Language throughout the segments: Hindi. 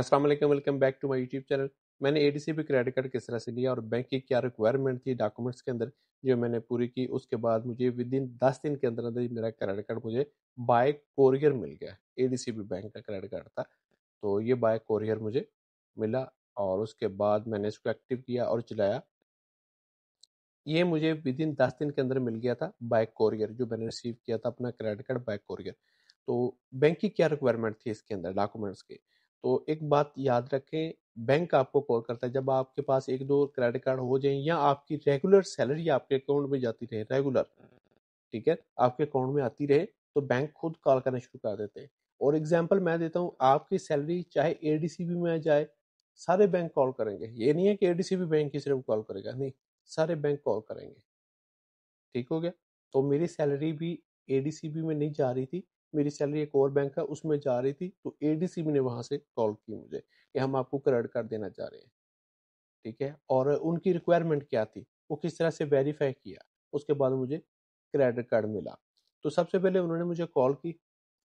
अस्सलाम वालेकुम welcome back to my YouTube channel मैंने ए डी क्रेडिट कार्ड किस तरह से लिया और बैंक की क्या रिक्वायरमेंट थी डॉक्यूमेंट्स के अंदर जो मैंने पूरी की उसके बाद मुझे विद इन दस दिन के अंदर अंदर ही मेरा क्रेडिट कार्ड मुझे बाय कोरियर मिल गया ए डी बैंक का क्रेडिट कार्ड था तो ये बाय कोरियर मुझे मिला और उसके बाद मैंने इसको एक्टिव किया और चलाया ये मुझे विद इन दस दिन के अंदर मिल गया था बाय कोरियर जो मैंने रिसीव किया था अपना क्रेडिट कार्ड बाय कोरियर तो बैंक की क्या रिक्वायरमेंट थी इसके अंदर डॉक्यूमेंट्स के तो एक बात याद रखें बैंक आपको कॉल करता है जब आपके पास एक दो क्रेडिट कार्ड हो जाए या आपकी रेगुलर सैलरी आपके अकाउंट में जाती रहे रेगुलर ठीक है आपके अकाउंट में आती रहे तो बैंक खुद कॉल करना शुरू कर देते हैं और एग्जाम्पल मैं देता हूँ आपकी सैलरी चाहे ए में आ जाए सारे बैंक कॉल करेंगे ये नहीं है कि ए बैंक ही सिर्फ कॉल करेगा नहीं सारे बैंक कॉल करेंगे ठीक हो गया तो मेरी सैलरी भी ए में नहीं जा रही थी मेरी सैलरी एक और बैंक है उसमें जा रही थी तो एडीसीबी ने वहाँ से कॉल की मुझे कि हम आपको क्रेडिट कार्ड देना चाह रहे हैं ठीक है और उनकी रिक्वायरमेंट क्या थी वो किस तरह से वेरीफाई किया उसके बाद मुझे क्रेडिट कार्ड मिला तो सबसे पहले उन्होंने मुझे कॉल की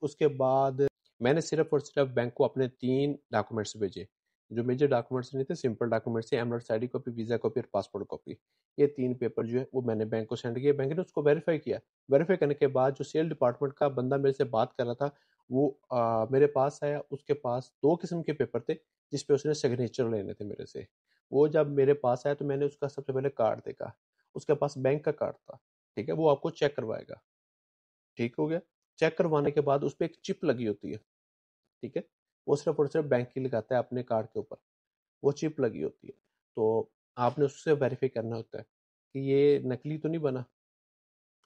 उसके बाद मैंने सिर्फ और सिर्फ बैंक को अपने तीन डॉक्यूमेंट्स भेजे जो मेजर डॉक्यूमेंट्स नहीं थे सिंपल डॉक्यूमेंट्स थे एमलट आई कॉपी वीज़ा कॉपी और पासपोर्ट कॉपी ये तीन पेपर जो है वो मैंने बैंक को सेंड किया बैंक ने उसको वेरीफाई किया वेरीफाई करने के बाद जो सेल डिपार्टमेंट का बंदा मेरे से बात कर रहा था वो आ, मेरे पास आया उसके पास दो किस्म के पेपर थे जिसपे उसने सिग्नेचर लेने थे मेरे से वो जब मेरे पास आया तो मैंने उसका सबसे पहले कार्ड देखा उसके पास बैंक का कार्ड था ठीक है वो आपको चेक करवाएगा ठीक हो गया चेक करवाने के बाद उस पर एक चिप लगी होती है ठीक है वो सिर्फ और सिर्फ बैंक ही लगाता है अपने कार्ड के ऊपर वो चिप लगी होती है तो आपने उससे वेरीफाई करना होता है कि ये नकली तो नहीं बना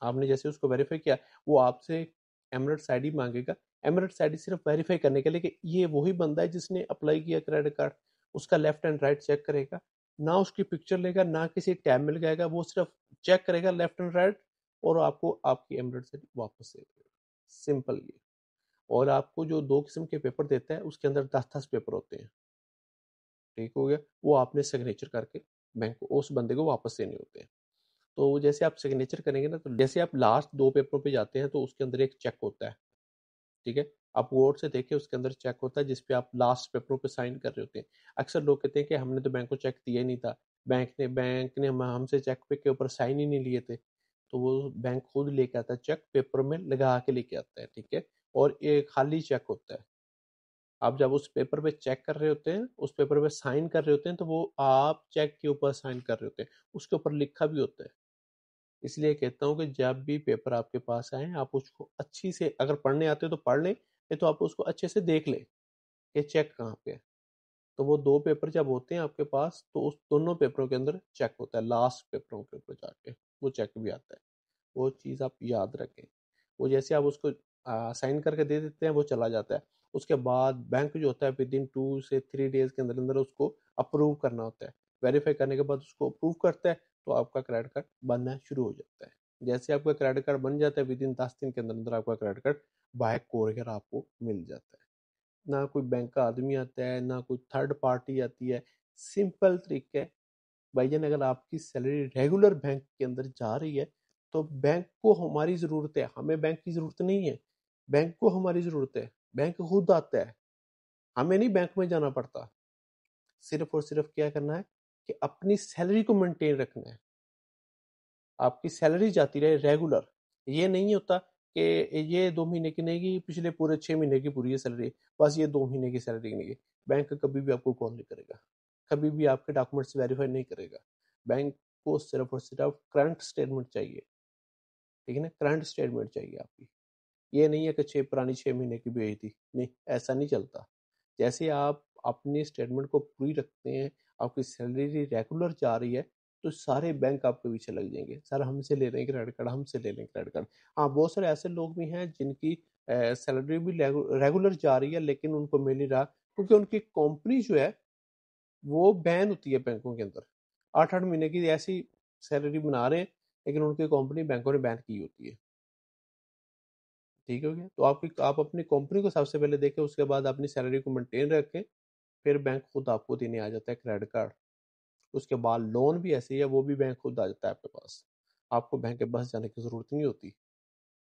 आपने जैसे उसको वेरीफाई किया वो आपसे एमरेट्स साइडी मांगेगा एमरेट्स साइडी सिर्फ वेरीफाई करने के लिए कि ये वही बंदा है जिसने अप्लाई किया क्रेडिट कार्ड उसका लेफ्ट एंड राइट चेक करेगा ना उसकी पिक्चर लेगा ना किसी टैब में लगाएगा वो सिर्फ चेक करेगा लेफ्ट एंड राइट और आपको आपकी एमरेट साइडी वापस दे देगा सिंपल ये और आपको जो दो किस्म के पेपर देता है उसके अंदर दस दस पेपर होते हैं ठीक हो गया वो आपने सिग्नेचर करके बैंक को उस बंदे को वापस देने होते हैं तो जैसे आप सिग्नेचर करेंगे ना तो जैसे आप लास्ट दो पेपरों पे जाते हैं तो उसके अंदर एक चेक होता है ठीक है आप वोट से देखें उसके अंदर चेक होता है जिसपे आप लास्ट पेपरों पे साइन कर रहे होते हैं अक्सर लोग कहते हैं कि हमने तो बैंक को चेक दिया ही नहीं था बैंक ने बैंक ने हम हमसे चेक पे के ऊपर साइन ही नहीं लिए थे तो वो बैंक खुद लेके आता है चेक पेपर में लगा के लेके आता है ठीक है और ये खाली चेक होता है आप जब उस पेपर पे चेक कर रहे होते हैं उस पेपर पे साइन कर रहे होते हैं तो वो आप चेक के ऊपर साइन कर रहे होते हैं उसके ऊपर लिखा भी होता है इसलिए कहता हूँ कि जब भी पेपर आपके पास आए आप उसको अच्छी से अगर पढ़ने आते हो तो पढ़ लें नहीं तो आप उसको अच्छे से देख लें कि चेक कहाँ पे है तो वो दो पेपर जब होते हैं आपके पास तो उस दोनों पेपरों के अंदर चेक होता है लास्ट पेपरों के ऊपर जाके वो चेक भी आता है वो चीज़ आप याद रखें वो जैसे आप उसको साइन करके दे देते हैं वो चला जाता है उसके बाद बैंक जो होता है विद इन टू से थ्री डेज के अंदर अंदर उसको अप्रूव करना होता है वेरीफाई करने के बाद उसको अप्रूव करता है तो आपका क्रेडिट कार्ड बनना शुरू हो जाता है जैसे आपका क्रेडिट कार्ड बन जाता है विद इन दस दिन के अंदर अंदर आपका क्रेडिट कार्ड बाय कोरियर आपको मिल जाता है ना कोई बैंक का आदमी आता है ना कोई थर्ड पार्टी आती है सिंपल तरीक है भाईजान अगर आपकी सैलरी रेगुलर बैंक के अंदर जा रही है तो बैंक को हमारी ज़रूरत है हमें बैंक की ज़रूरत नहीं है बैंक को हमारी ज़रूरत है बैंक खुद आता है हमें नहीं बैंक में जाना पड़ता सिर्फ और सिर्फ क्या करना है कि अपनी सैलरी को मेंटेन रखना है आपकी सैलरी जाती रहे रेगुलर ये नहीं होता कि ये दो महीने की नहीं गई पिछले पूरे छह महीने की पूरी है सैलरी बस ये दो महीने की सैलरी नहीं गई बैंक कभी भी आपको कॉल नहीं करेगा कभी भी आपके डॉक्यूमेंट्स वेरीफाई नहीं करेगा बैंक को सिर्फ और सिर्फ करंट स्टेटमेंट चाहिए ठीक है ना करंट स्टेटमेंट चाहिए आपकी ये नहीं है कि छः पुरानी छः महीने की भी आई थी नहीं ऐसा नहीं चलता जैसे आप अपनी स्टेटमेंट को पूरी रखते हैं आपकी सैलरी रेगुलर जा रही है तो सारे बैंक आपके पीछे लग जाएंगे सर हमसे ले रहे हैं क्रेडिट कार्ड हमसे ले रहे हैं क्रेडिट कार्ड हाँ बहुत सारे ऐसे लोग भी हैं जिनकी सैलरी भी रेगुलर जा रही है लेकिन उनको मिल ही रहा क्योंकि उनकी कंपनी जो है वो बैन होती है बैंकों के अंदर आठ आठ महीने की ऐसी सैलरी बना रहे हैं लेकिन उनकी कंपनी बैंकों ने बैन की होती है ठीक हो गया तो आपकी आप अपनी कंपनी को सबसे पहले देखें उसके बाद अपनी सैलरी को मेंटेन रखें फिर बैंक खुद आपको देने आ जाता है क्रेडिट कार्ड उसके बाद लोन भी ऐसे ही है वो भी बैंक खुद आ जाता है आपके पास आपको बैंक के पास जाने की ज़रूरत नहीं होती